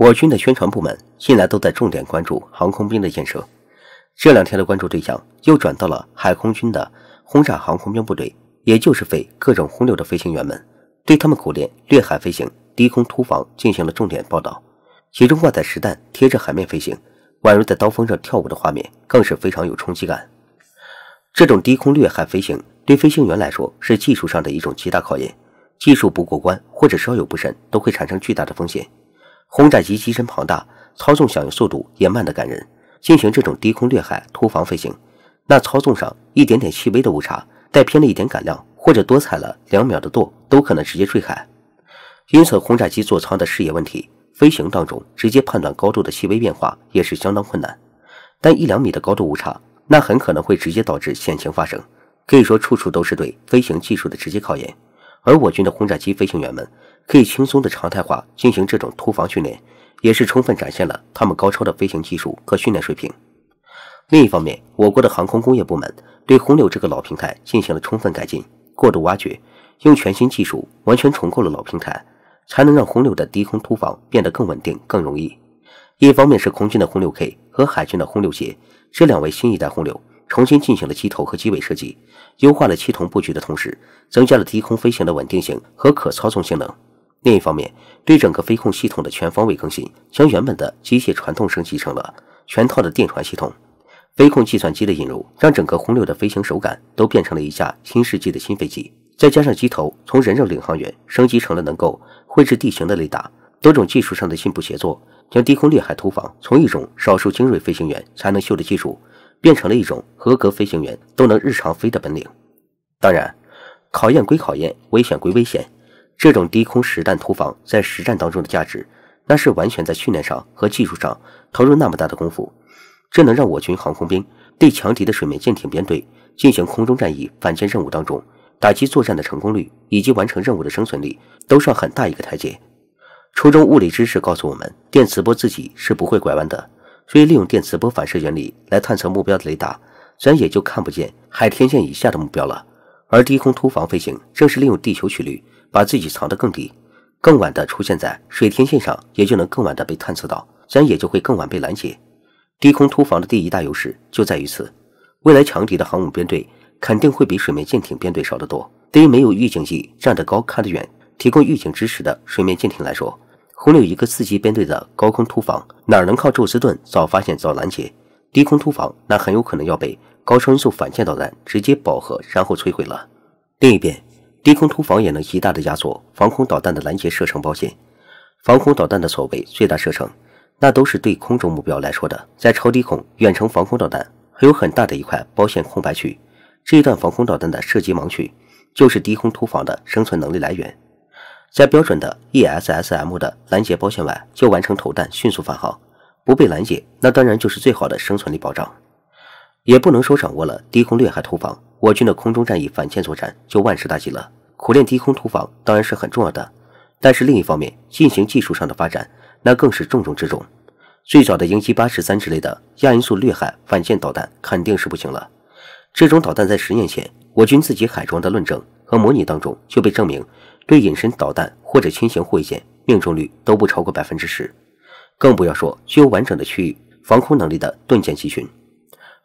我军的宣传部门近来都在重点关注航空兵的建设，这两天的关注对象又转到了海空军的轰炸航空兵部队，也就是飞各种轰六的飞行员们，对他们苦练掠海飞行、低空突防进行了重点报道。其中挂载实弹、贴着海面飞行，宛如在刀锋上跳舞的画面，更是非常有冲击感。这种低空掠海飞行对飞行员来说是技术上的一种极大考验，技术不过关或者稍有不慎，都会产生巨大的风险。轰炸机机身庞大，操纵响应速度也慢得感人。进行这种低空掠海突防飞行，那操纵上一点点细微的误差，带偏了一点感量，或者多踩了两秒的舵，都可能直接坠海。因此，轰炸机座舱的视野问题，飞行当中直接判断高度的细微变化也是相当困难。但一两米的高度误差，那很可能会直接导致险情发生。可以说，处处都是对飞行技术的直接考验。而我军的轰炸机飞行员们可以轻松的常态化进行这种突防训练，也是充分展现了他们高超的飞行技术和训练水平。另一方面，我国的航空工业部门对轰六这个老平台进行了充分改进、过度挖掘，用全新技术完全重构了老平台，才能让轰六的低空突防变得更稳定、更容易。一方面是空军的轰六 K 和海军的轰六 J 这两位新一代轰六。重新进行了机头和机尾设计，优化了气筒布局的同时，增加了低空飞行的稳定性和可操纵性能。另一方面，对整个飞控系统的全方位更新，将原本的机械传动升级成了全套的电传系统。飞控计算机的引入，让整个轰六的飞行手感都变成了一架新世纪的新飞机。再加上机头从人肉领航员升级成了能够绘制地形的雷达，多种技术上的进步协作，将低空掠海突防从一种少数精锐飞行员才能秀的技术。变成了一种合格飞行员都能日常飞的本领。当然，考验归考验，危险归危险，这种低空实弹突防在实战当中的价值，那是完全在训练上和技术上投入那么大的功夫。这能让我军航空兵对强敌的水面舰艇编队进行空中战役反舰任务当中，打击作战的成功率以及完成任务的生存力，都上很大一个台阶。初中物理知识告诉我们，电磁波自己是不会拐弯的。所以，利用电磁波反射原理来探测目标的雷达，自然也就看不见海天线以下的目标了。而低空突防飞行，正是利用地球曲率，把自己藏得更低，更晚的出现在水天线上，也就能更晚的被探测到，自然也就会更晚被拦截。低空突防的第一大优势就在于此。未来强敌的航母编队，肯定会比水面舰艇编队少得多。对于没有预警机站得高、看得远，提供预警支持的水面舰艇来说。轰有一个四级编队的高空突防，哪能靠宙斯盾早发现早拦截？低空突防那很有可能要被高超音速反舰导弹直接饱和，然后摧毁了。另一边，低空突防也能极大的压缩防空导弹的拦截射程保险。防空导弹的所谓最大射程，那都是对空中目标来说的，在超低空远程防空导弹还有很大的一块包线空白区。这一段防空导弹的射击盲区，就是低空突防的生存能力来源。在标准的 ESSM 的拦截包线外就完成投弹，迅速返航，不被拦截，那当然就是最好的生存力保障。也不能说掌握了低空掠海突防，我军的空中战役反舰作战就万事大吉了。苦练低空突防当然是很重要的，但是另一方面进行技术上的发展，那更是重中之重。最早的鹰击八十三之类的亚音速掠海反舰导弹肯定是不行了，这种导弹在十年前我军自己海装的论证和模拟当中就被证明。对隐身导弹或者轻型护卫舰命中率都不超过百分之十，更不要说具有完整的区域防空能力的盾舰集群。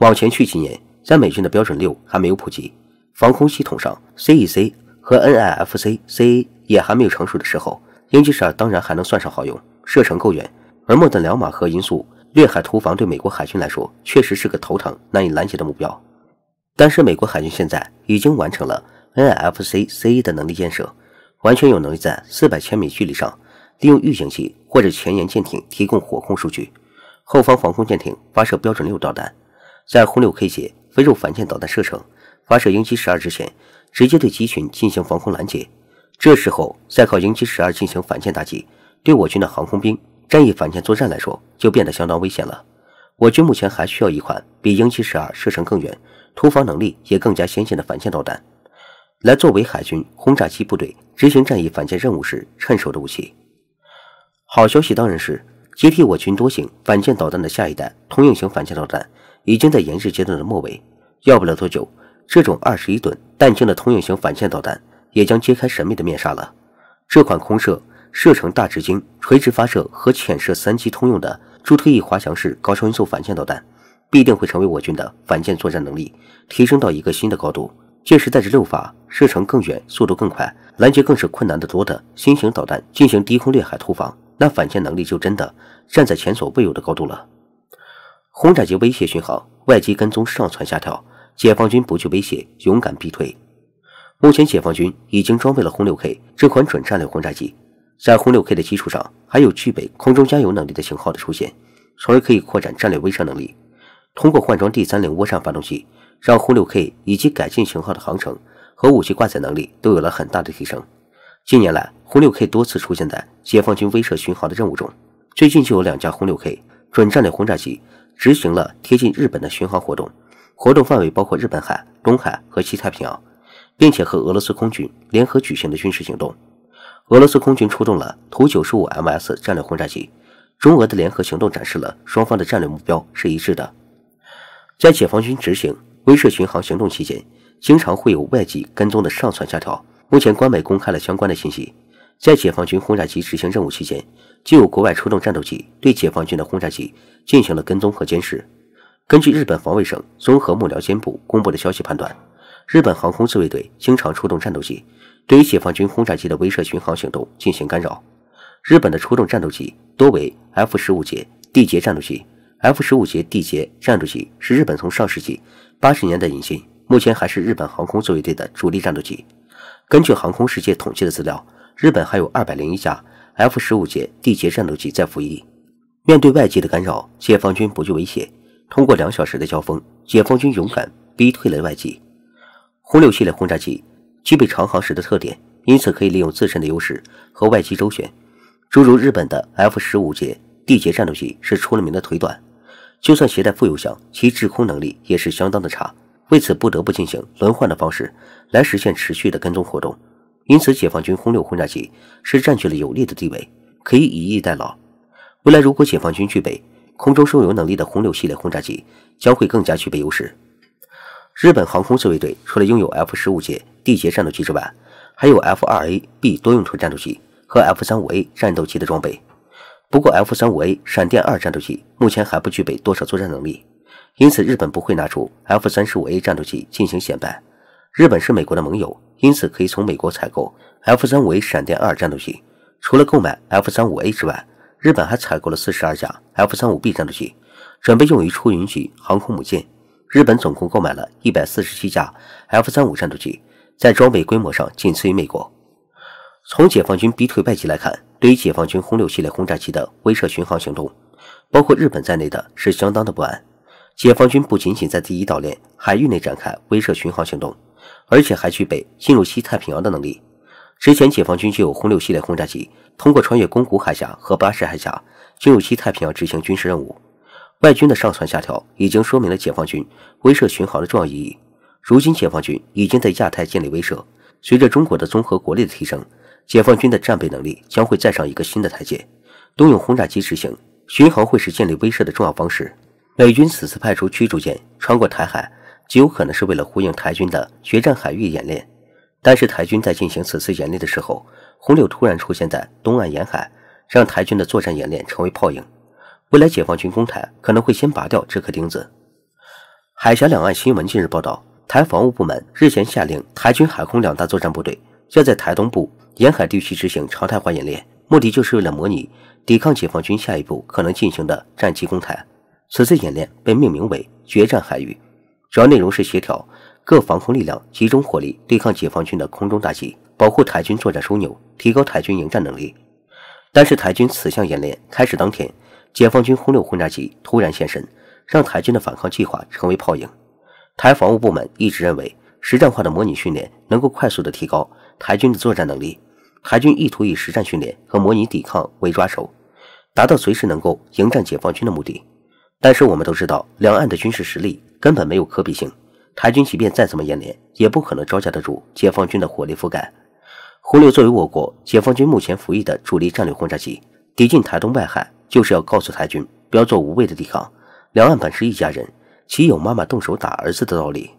往前去几年，在美军的标准六还没有普及，防空系统上 C E C 和 N I F C C A 也还没有成熟的时候，英吉车当然还能算上好用，射程够远。而莫等两马核因素掠海突防对美国海军来说确实是个头疼难以拦截的目标。但是美国海军现在已经完成了 N I F C C A 的能力建设。完全有能力在四百千米距离上，利用预警机或者前沿舰艇提供火控数据，后方防空舰艇发射标准六导弹，在轰六 K 级飞入反舰导弹射程，发射鹰击十二之前，直接对机群进行防空拦截。这时候再靠鹰击十二进行反舰打击，对我军的航空兵战役反舰作战来说，就变得相当危险了。我军目前还需要一款比鹰击十二射程更远、突防能力也更加先进的反舰导弹。来作为海军轰炸机部队执行战役反舰任务时趁手的武器。好消息当然是接替我军多型反舰导弹的下一代通用型反舰导弹已经在研制阶段的末尾，要不了多久，这种二十一吨弹径的通用型反舰导弹也将揭开神秘的面纱了。这款空射、射程大、直径、垂直发射和潜射三栖通用的助推翼滑翔式高超音速反舰导弹，必定会成为我军的反舰作战能力提升到一个新的高度。届时，带着六发，射程更远，速度更快，拦截更是困难的多的新型导弹进行低空掠海突防，那反舰能力就真的站在前所未有的高度了。轰炸机威胁巡航，外机跟踪上蹿下跳，解放军不惧威胁，勇敢逼退。目前，解放军已经装备了轰六 K 这款准战略轰炸机，在轰六 K 的基础上，还有具备空中加油能力的型号的出现，从而可以扩展战略威慑能力。通过换装第三零涡扇发动机。让轰六 K 以及改进型号的航程和武器挂载能力都有了很大的提升。近年来，轰六 K 多次出现在解放军威慑巡航的任务中。最近就有两架轰六 K 准战略轰炸机执行了贴近日本的巡航活动，活动范围包括日本海、东海和西太平洋，并且和俄罗斯空军联合举行的军事行动。俄罗斯空军出动了图九十五 MS 战略轰炸机。中俄的联合行动展示了双方的战略目标是一致的。在解放军执行。威慑巡航行动期间，经常会有外机跟踪的上窜下跳。目前，关美公开了相关的信息，在解放军轰炸机执行任务期间，就有国外出动战斗机对解放军的轰炸机进行了跟踪和监视。根据日本防卫省综合幕僚监部公布的消息判断，日本航空自卫队经常出动战斗机，对于解放军轰炸机的威慑巡航行动进行干扰。日本的出动战斗机多为 F 十五节 D 节战斗机。F 十五节 D 节战斗机是日本从上世纪八十年代引进，目前还是日本航空自卫队的主力战斗机。根据航空世界统计的资料，日本还有二百零一架 F 十五节 D 节战斗机在服役。面对外界的干扰，解放军不惧威胁，通过两小时的交锋，解放军勇敢逼退了外界。轰六系列轰炸机具备长航时的特点，因此可以利用自身的优势和外机周旋。诸如日本的 F 十五节 D 节战斗机是出了名的腿短。就算携带副油箱，其制空能力也是相当的差，为此不得不进行轮换的方式来实现持续的跟踪活动。因此，解放军轰六轰炸机是占据了有利的地位，可以以逸待劳。未来，如果解放军具备空中收油能力的轰六系列轰炸机，将会更加具备优势。日本航空自卫队除了拥有 F 十五届 D 级战斗机之外，还有 F 二 A、B 多用途战斗机和 F 三五 A 战斗机的装备。不过，F 三五 A 闪电二战斗机目前还不具备多少作战能力，因此日本不会拿出 F 三十五 A 战斗机进行显摆。日本是美国的盟友，因此可以从美国采购 F 三五 A 闪电二战斗机。除了购买 F 三五 A 之外，日本还采购了四十二架 F 三五 B 战斗机，准备用于出云级航空母舰。日本总共购买了一百四十七架 F 三五战斗机，在装备规模上仅次于美国。从解放军逼退外籍来看。对于解放军轰六系列轰炸机的威慑巡航行动，包括日本在内的是相当的不安。解放军不仅仅在第一岛链海域内展开威慑巡航行动，而且还具备进入西太平洋的能力。之前，解放军就有轰六系列轰炸机通过穿越宫古海峡和巴士海峡进入西太平洋执行军事任务。外军的上蹿下跳已经说明了解放军威慑巡航的重要意义。如今，解放军已经在亚太建立威慑。随着中国的综合国力的提升。解放军的战备能力将会再上一个新的台阶。动用轰炸机执行巡航会是建立威慑的重要方式。美军此次派出驱逐舰穿过台海，极有可能是为了呼应台军的决战海域演练。但是台军在进行此次演练的时候，红六突然出现在东岸沿海，让台军的作战演练成为泡影。未来解放军攻台可能会先拔掉这颗钉子。海峡两岸新闻近日报道，台防务部门日前下令台军海空两大作战部队要在台东部。沿海地区执行常态化演练，目的就是为了模拟抵抗解放军下一步可能进行的战机攻台。此次演练被命名为“决战海域”，主要内容是协调各防空力量集中火力对抗解放军的空中打击，保护台军作战枢纽，提高台军迎战能力。但是，台军此项演练开始当天，解放军轰六轰炸机突然现身，让台军的反抗计划成为泡影。台防务部门一直认为，实战化的模拟训练能够快速的提高。台军的作战能力，台军意图以实战训练和模拟抵抗为抓手，达到随时能够迎战解放军的目的。但是我们都知道，两岸的军事实力根本没有可比性。台军即便再怎么演练，也不可能招架得住解放军的火力覆盖。忽略作为我国解放军目前服役的主力战略轰炸机，抵近台东外海，就是要告诉台军不要做无谓的抵抗。两岸本是一家人，岂有妈妈动手打儿子的道理？